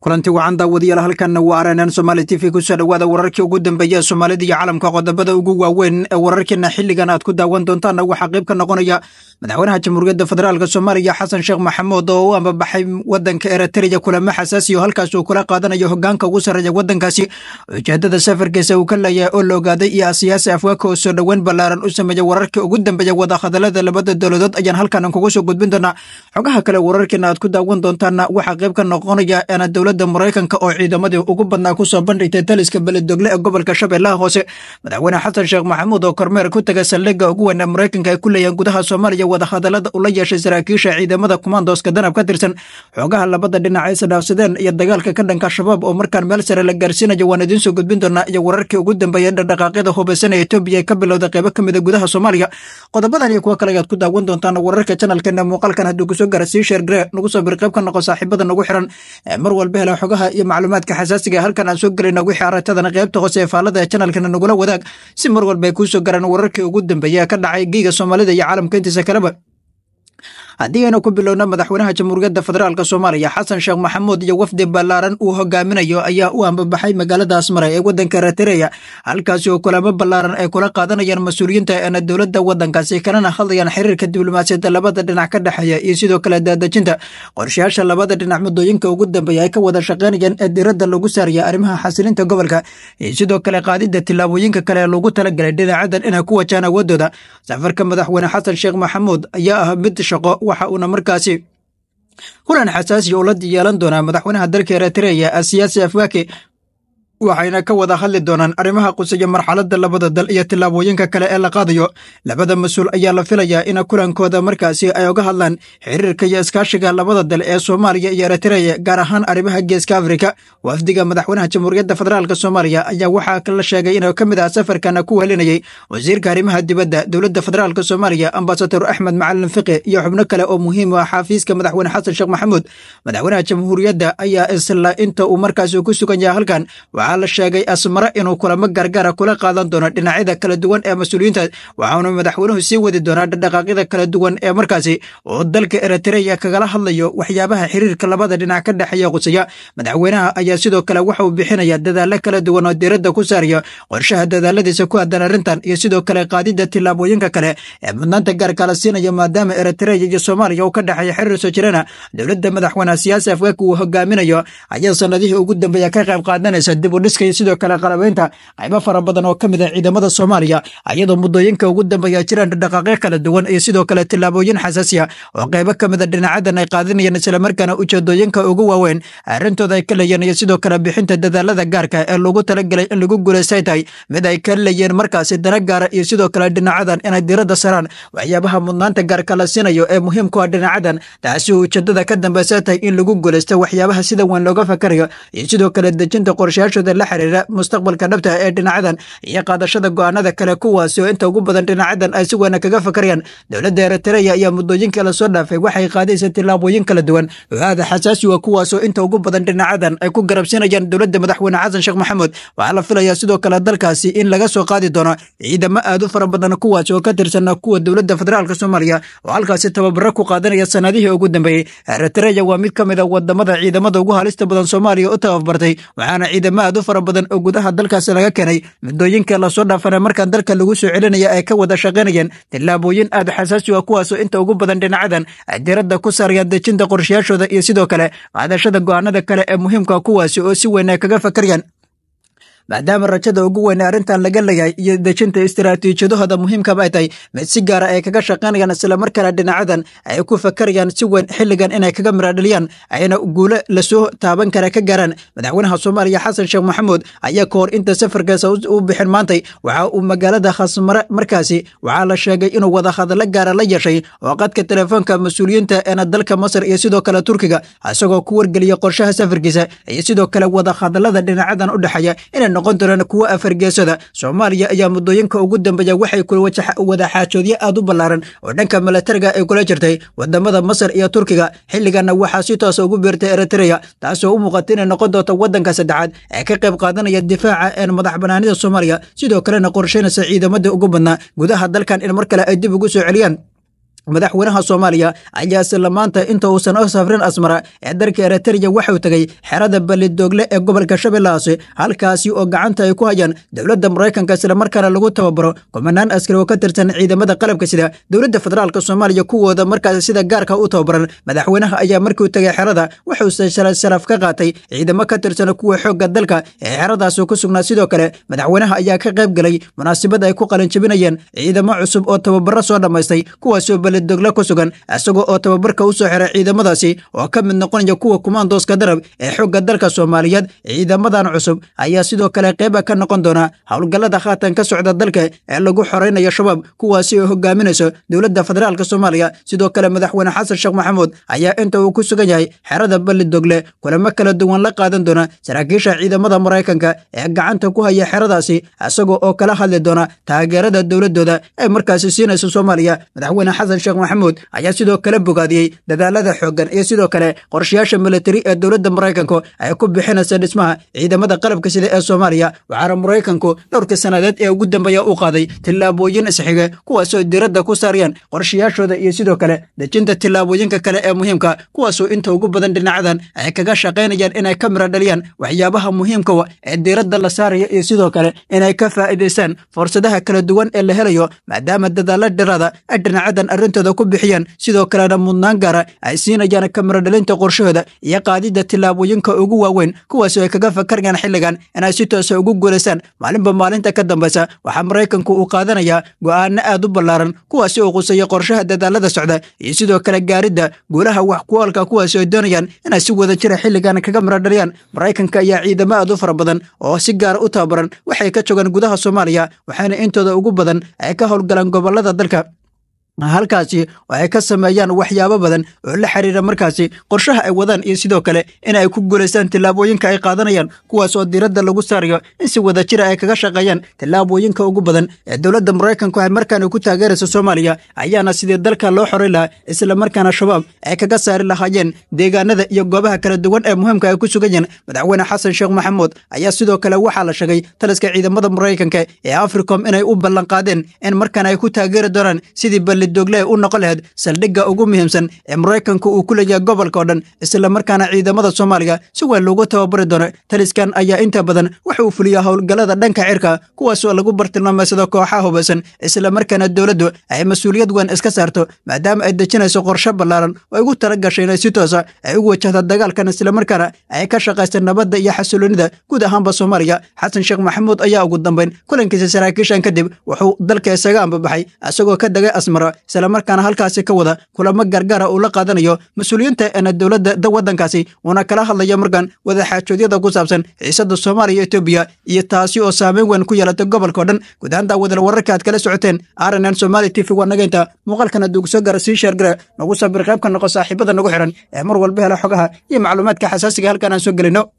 kulanti wacan daawadayaal halkan waa arnn somaali t v kusoo dhowaada wararkii ugu dambeeya soomaalida iyo caalamka qodobada ugu waaweyn ee wararkiina xilligan aad ku daawan doontaan waxaa qayb ka noqonaya madaxweynaha jamhuuriyadda federaalk soomaaliya xasan sheekh maxamuud oo u ambabaxay wadanka eritreya kulamo xasaasiyo halkaas uu kula qaadanayo hogaanka ugu sarreeya wadankaasi ujeedada safarkiisa uu ka leeyahay oo loogaaday iyo siyaasi afwaaka oo soo dhoweyn ballaaran u sameeyey wararkii ugu dambeeya wadahadalada labada dowladood ayaan halkan kugu soo gudbin doonaa xogaha kale wararkiina aad ku daawan doontaanna waxaa qayb ka noqonaya dowladda maraykanka oo ciidamadii ugu badnaa kusoo bandhigtay taliska beledogle ee gobolka shabeellaha hoose madaxweyne xasan sheekh maxamuud oo kormeer ku taga saldhigga ugu weynaa maraykanka ay ku leeyahan gudaha soomaaliya wadahadalada ula yeeshay saraakiisha ciidamada kumandooska danab ka tirsan xoogaha labada dhinac isdhaafsadeen iyo dagaalka ka dhanka shabaab oo markaan meel sare la gaarsiinayo waan idiin soo gudbin doonaa iyo wararkii ugu dambeeyey dhaqdhaqaaqyada hubaysanee etoobiya ee ka bilowda qeybo ka mida ah gudaha soomaaliya qodobadan iyo kuwo kale ayaad ku daawan doontaan wararka janalkeena muuqaalkan hadduu kusoo gaara sii sheergare nagu soo bir qayb ka noqo saaxiibada nagu xiran mar walba laga helaa xogaha iyo macluumaadka xasaasiga halkan aan soo gelayna wixii aragtadana qaybta hoose ee faallada ee janalkana nagula wadaag si mar walba ay kuu soo garaan wararkii ugu dambeeya ee ka dhacay giiga soomaalida iyo caalamka intiisa kaleba haddii aynu ku bilowno madaxweynaha jamhuuriyadda federaalk soomaaliya xasan sheekh maxamuud iyo wafdi ballaaran uu hogaaminayo ayaa u ambabaxay magaalada asmara ee waddanka eritereya halkaasi oo kulamo ballaaran ay kula qaadanayaan mas-uuliyiinta eena dowladda waddankaasi kanana hadlayaan xiriirka diblomaasiyadda labada dhinac ka dhexeeya iyo sidoo kale daadajinta qorshayaasha labada dhinac muddooyinka ugu dambeeya ay ka wada shaqaynayaan ee diradda lagu saaraya arrimaha xasilinta gobolka iyo sidoo kale qaadidda tillaabooyinka kale ee loogu talagalay dhinacyadan inay ku wajaan awoodooda safarka madaxweyne xasan sheekh maxamuud ayaa ah mid shaqo waxa uuna markaasi kulan xasaasi oo la yeelan doonaa madaxweynaha dalka eritreya siyaasi afwaake waxayna ka wada hadli doonaan arrimaha quseeya marxaladda labada dal iyo tillaabooyinka kale ee la qaadayo labada mas-uul ayaa la filayaa in kulankooda markaasi ay uga hadlaan xiriirka iyo iskaashiga labada dal ee soomaaliya iyo eritreya gaar ahaan arrimaha geeska afrika wafdiga madaxweynaha jamhuuriyadda federaalk soomaaliya ayaa waxaa la sheegay inuu ka mid ah safarkana ku helinayey wasiirka arrimaha dibadda dowladda federaalk soomaaliya ambasador axmed macalin fiqi iyo xubno kale oo muhiim u ah xaafiiska madaxweyne xasan sheekh maxamuud madaxweynaha jamhuuriyadda ayaa isla inta uu markaasi ku sugan yahay halkan waxaa la sheegay asmare inuu kulamo gargara kula qaadan doono dhinacyada kala duwan ee mas-uuliyiinta waxaana madaxweynuhu sii wadi doonaa dhaqaaqyada kala duwan ee markaasi uu dalka eritreya kagala hadlayo waxyaabaha xiriirka labada dhinac ka dhexeeya quseya madaxweynaha ayaa sidoo kale waxa uu bixinayaa dadaallo kala duwan oo diiradda ku saaraya qorshaha dadaaladiisa ku haddan arrintan iyo sidoo kale qaadidda tillaabooyinka kale ee mudnaanta gaarkaala siinaya maadaama eritreya iyo soomaaliya uu ka dhexeeya xiriir soo jirana dowladda madaxweyne siyaasi afgaanka uu hogaaminayo ayaa sanadihii ugu dambeeya ka qayb qaadanaysa dib isagoo dhiskaya sidoo kale qalabeynta qaybo fara badan oo ka mid ah ciidamada soomaaliya iyadoo muddooyinka ugu dambeeya jiraan dhaqaaqyo kala duwan iyo sidoo kale tillaabooyin xasaasiya oo qaybo ka mid a ah dhinacadan ay qaadinayeen islamarkaana ujeedooyinka ugu waaweyn arrintooda ay ka leeyeen iyo sidoo kale bixinta dadaalada gaarka ee loogu talagelay in lagu guulaystay tahay mid ay ka leeyeen markaasi dana ah iyo sidoo kale dhinacadan inay diradda saraan waxyaabaha mudnaanta gaarka la siinayo ee muhiimku ah dhinacadan taasi ujeedada ka dambeysa tahay in lagu guulaysta waxyaabaha sida weyn looga fakarayo iyo sidoo kale dejinta qorshayaasha masuuliyadda la xiriira mustaqbalka dhabta ah ee dhinacyadan iyo qaadashada go'aanada kale kuwaasi oo inta ugu badan dhinacyadan ay si weena kaga fakarayaan dowladda eritreya ayaa muddooyinka lasoo dhaafay waxay qaadaysa tillaabooyin kala duwan go xasaasi wa kuwaas oo inta ugu badan dhinacyadan ay ku garabsinayaan dowladda madaxweyne xasan sheekh maxamuud waxaa la filayaa sidoo kale dalkaasi in laga soo qaadi doono ciidamo aad u fara badan kuwaas oo ka tirsan kuwa dowladda federaalk soomaaliya oo halkaasi tababaro ku qaadanaya sanadihii ugu dambeeyey eritreya waa mid ka mid a ah wadamada ciidamada ugu halista badan soomaaliya u tababartay waxaana ciidamo aad shirkado fara badan oo gudaha dalkaasi laga keenay muddooyinka lasoo dhaafanay markaan dalka lagu soo celinaya ay ka wada shaqaynayeen tallaabooyin aad xasaasi waa kuwaasoo inta ugu badan dhinacadan ay diradda ku saaraya dejinta qorshayaashooda iyo sidoo kale qaadashada go'aanada kale ee muhiimka ah kuwaasi oo si weyn ay kaga fakaryaan maadaama rajada ugu weyne arrintan laga leeyahay iyo dejinta istiraatiijiyadahooda muhiimkaba ay tahay mid si gaara ah ay kaga shaqaynayaan islamarkaana dhinacadan ay ku fakarayaan si weyn xilligan inay kaga miradhaliyaan ayna guule lasoo taaban kara ka gaaraan madaxweynaha soomaaliya xasan sheekh maxamuud ayaa ka hor inta safarkaasa u bixin maantay waxa uu magaalada khasmare markaasi waxaa la sheegay inuu wadahadallo gaara ah la yeeshay oo qadka telefoonka mas-uuliyiinta eena dalka masar iyo sidoo kale turkiga isagoo ku wargeliyay qorshaha safarkiisa iyo sidoo kale wadahadallada dhinacadan u dhexeeya ina noqon doonaan kuwa afargeesada soomaaliya ayaa muddooyinka ugu dambeeya waxay wada xaajoodyo aad u ballaaran oo dhanka milatariga ay kula jirtay wadamada masar iyo turkiga xilliganna waxaa si toosa ugu biirtay eritreya taasoo u muuqata inay noqon doonto waddanka saddexaad ee ka qayb qaadanaya difaaca een madax banaanida soomaaliya sidoo kalena qorshaynaysa ciidamadii ugu badnaa gudaha dalkan in mar kale ay dib ugu soo celiyaan madaxweynaha soomaaliya ayaase maanta inta uusan u safrin asmara ee dalka ereteriya waxau tegay xerada balidoogle ee gobolka shabeellahaasi halkaasi oo gacanta ay ku hayaan dowladda maraykanka islamarkaana lagu tababaro kumanaan askari oo ka tirsan ciidamada qalabka sida dowladda federaalk soomaaliya kuwooda markaas sida gaarka u tababaran madaxweynaha ayaa markuu tegay xerada wuxuuse sharaf ka qaatay ciidamo ka tirsan kuwa xoogga dalka ee xeradaasi ku sugnaa sidoo kale madaxweynaha ayaa ka qayb galay munaasabad ay ku qalinjabinayeen ciidamo cusub oo tababaro soo dhammaystay kuwaasoo khalid dogle ku sugan isagoo oo tababarka u soo xiray ciidamadaasi oo ka mid noqonaya kuwa kumaandooska darab ee xogga dalka soomaaliyeed ciidamadan cusub ayaa sidoo kale qeyba ka noqon doona howlgallada haatan ka socda dalka ee lagu xoraynayo shabaab kuwaasi oo hogaaminayso dowladda federaalk soomaaliya sidoo kale madaxweyne xasan sheekh maxamuud ayaa inta uu ku sugan yahay xerada balli dogle kulamo kala duwan la qaadan doona saraakiisha ciidamada maraykanka ee gacanta ku haya xeradaasi isagoo oo kala hadli doona taageerada dowladdooda ay markaasi siinaysa soomaaliya madaxweyne xasan sheekh maxamuud ayaa sidoo kale bogaadiyey dadaalada xooggan iyo sidoo kale qorshayaasha militari ee dowladda maraykanku ay ku bixinaysa dhismaha ciidamada qalabka sida ee soomaaliya waxaana maraykanku dhowrka sannadeed ee ugu dambeeya u qaaday tillaabooyin isxige kuwaasoo diradda ku saarayaan qorshayaashooda iyo sidoo kale dejinta tillaabooyinka kale ee muhiimka kuwaasoo inta ugu badan dhinacadan ay kaga shaqaynayaan inay ka mira dhaliyaan waxyaabaha muhiimkaa ah ee diradda la saaraya iyo sidoo kale inay ka faa'iidaystaan fursadaha kala duwan ee la helayo maadaama dadaalla dhirada ee ah dhinacadan arrintu cuntada ku bixiyaan sidoo kalena mudnaan gaara ay siinayaan kamiro dhalinta qorshahooda iyo qaadidda tilaabooyinka ugu waaweyn kuwaasoo ay kaga fakarayaan xilligan inay si toosa ah ugu guuleystaan maalinba maalinta ka dambeysa waxaa maraykanku uu qaadanayaa go'aano aad u ballaaran kuwaas uu quseeya qorshaha dadaalada socda iyo sidoo kale gaaridda guulaha wax kuwaalka kuwaasi ay doonayaan inay si wada jira ah xilligan kaga maradhaliyaan maraykanka ayaa ciidamo aad u fara badan oo si gaara ah u tababaran waxay ka jogaan gudaha soomaaliya waxaana intooda ugu badan ay ka howlgalaan gobollada dalka halkaasi waxay ka sameeyaan waxyaabo badan oo la xiriira markaasi qorshaha ay wadaan iyo sidoo kale in ay ku guulaystaan tillaabooyinka ay qaadanayaan kuwaas oo diiradda lagu saarayo in si wada jira ah ay kaga shaqeeyaan tillaabooyinka ugu badan ee dowladda maraykanku ay markaana ku taageeraysa soomaaliya ayaana sidii dalka loo xoray lahaa isla markaana shabaab ay kaga saari lahaayeen deegaanada iyo goobaha kala duwan ee muhiimka ay ku sugan yihiin madaxweyne xasan sheekh maxamuud ayaa sidoo kale waxaa la sheegay taliska ciidamada maraykanka ee africom inay u ballanqaadeen in markan ay ku taageeri doonaan sidii dowle u noqon lahayd saldhigga ugu muhiimsan ee maraykanka uu ku leeyahay gobolka oo dhan islamarkaana ciidamada soomaaliga si weyn loogu tababari doono taliskan ayaa inta badan waxa uu fuliya howlgallada dhanka cirka kuwaasoo lagu bartilmaamay sida kooxaha hubaysan islamarkaana dowladdu ay mas-uuliyad weyn iska saarto maadaama ay dejinayso qorsho ballaaran oo igu tala gashay inay si toosa ay u wajahda dagaalkan islamarkaana ay ka shaqaysa nabadda iyo xasuloonida guud ahaanba soomaaliya xasan sheekh maxamuud ayaa ugu dambayn kulankiisa saraakiishan kadib wuxuu dalka isaga ambabaxay isagoo ka degay asmara islamarkaana halkaasi ka wada kulamo gargaara ah uu la qaadanayo mas-uuliyiinta ana dowladda waddankaasi uuna kala hadlaya markan wadaxaajoodyada ku saabsan xiisada soomaaliya etoobiya iyo taasi oo saameyn weyn ku yeelatay gobolka oo dhan guud ahaan daawadal wararka aad kala socoteen arn n somaali t v waa nagaynta muuqaalkana hadduu soo gaara sii sheergare nagu sabir qayb ka noqo saaxiibada nagu xihan ee mar walba hela xogaha iyo macluumaadka xasaasiga halkaan aan soo gelino